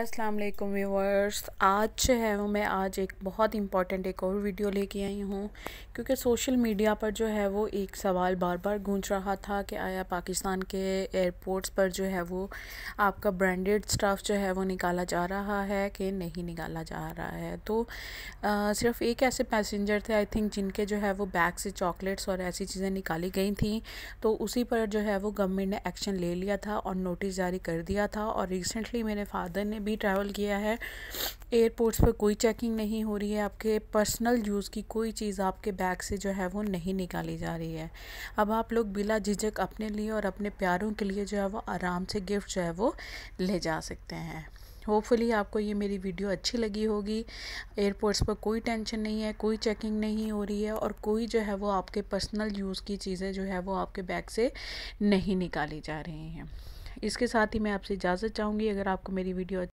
अस्सलाम वालेकुम व्यूवर्स आज जो है वो मैं आज एक बहुत इम्पॉर्टेंट एक और वीडियो लेके आई हूँ क्योंकि सोशल मीडिया पर जो है वो एक सवाल बार बार गूंज रहा था कि आया पाकिस्तान के एयरपोर्ट्स पर जो है वो आपका ब्रांडेड स्टाफ जो है वो निकाला जा रहा है कि नहीं निकाला जा रहा है तो आ, सिर्फ एक ऐसे पैसेंजर थे आई थिंक जिनके जो है वो बैग से चॉकलेट्स और ऐसी चीज़ें निकाली गई थी तो उसी पर जो है वो गवर्नमेंट ने एक्शन ले लिया था और नोटिस जारी कर दिया था और रिसेंटली मेरे फादर ने भी भी ट्रैवल किया है एयरपोर्ट्स पर कोई चेकिंग नहीं हो रही है आपके पर्सनल यूज़ की कोई चीज़ आपके बैग से जो है वो नहीं निकाली जा रही है अब आप लोग बिला झिझक अपने लिए और अपने प्यारों के लिए जो है वो आराम से गिफ्ट जो है वो ले जा सकते हैं होपफुली आपको ये मेरी वीडियो अच्छी लगी होगी एयरपोर्ट्स पर कोई टेंशन नहीं है कोई चेकिंग नहीं हो रही है और कोई जो है वो आपके पर्सनल यूज़ की चीज़ें जो है वो आपके बैग से नहीं निकाली जा रही हैं इसके साथ ही मैं आपसे इजाज़त चाहूँगी अगर आपको मेरी वीडियो